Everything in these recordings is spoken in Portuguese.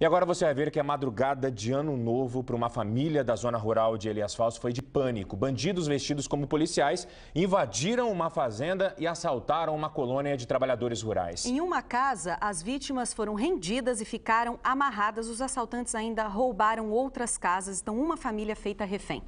E agora você vai ver que a madrugada de ano novo para uma família da zona rural de Elias Falso foi de pânico. Bandidos vestidos como policiais invadiram uma fazenda e assaltaram uma colônia de trabalhadores rurais. Em uma casa, as vítimas foram rendidas e ficaram amarradas. Os assaltantes ainda roubaram outras casas, então uma família feita refém.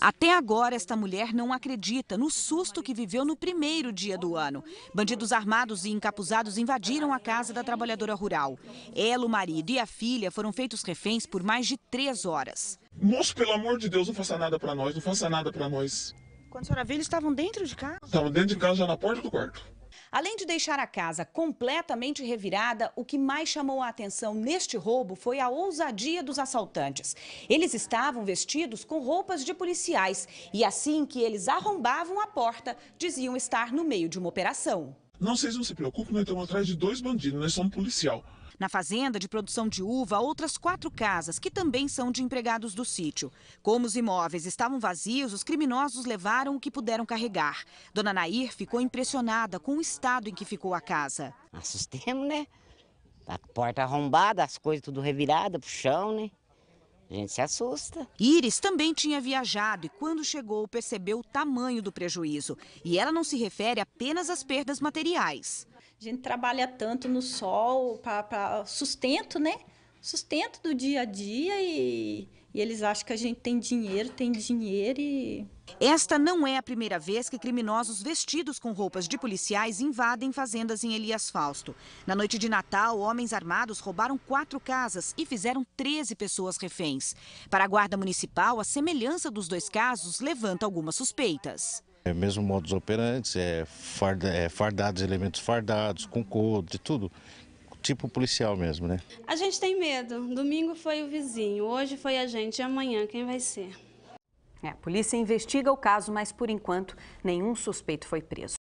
Até agora, esta mulher não acredita no susto que viveu no primeiro dia do ano. Bandidos armados e encapuzados invadiram a casa da trabalhadora rural. Ela, o marido e a filha foram feitos reféns por mais de três horas. Moço, pelo amor de Deus, não faça nada para nós, não faça nada para nós. Quando a senhora veio, eles estavam dentro de casa? Estavam dentro de casa, já na porta do quarto. Além de deixar a casa completamente revirada, o que mais chamou a atenção neste roubo foi a ousadia dos assaltantes. Eles estavam vestidos com roupas de policiais e assim que eles arrombavam a porta, diziam estar no meio de uma operação. Não, se não se preocupe, nós estamos atrás de dois bandidos, nós somos policial. Na fazenda de produção de uva, outras quatro casas, que também são de empregados do sítio. Como os imóveis estavam vazios, os criminosos levaram o que puderam carregar. Dona Nair ficou impressionada com o estado em que ficou a casa. Assustemos, né? Tá a porta arrombada, as coisas tudo revirada pro chão, né? A gente se assusta. Iris também tinha viajado e, quando chegou, percebeu o tamanho do prejuízo. E ela não se refere apenas às perdas materiais. A gente trabalha tanto no sol para sustento, né? Sustento do dia a dia e, e eles acham que a gente tem dinheiro, tem dinheiro e. Esta não é a primeira vez que criminosos vestidos com roupas de policiais invadem fazendas em Elias Fausto. Na noite de Natal, homens armados roubaram quatro casas e fizeram 13 pessoas reféns. Para a Guarda Municipal, a semelhança dos dois casos levanta algumas suspeitas. É mesmo modus operandi, é, farda, é fardados, elementos fardados, com couro, de tudo tipo policial mesmo, né? A gente tem medo. Domingo foi o vizinho, hoje foi a gente, e amanhã quem vai ser? É, a polícia investiga o caso, mas por enquanto nenhum suspeito foi preso.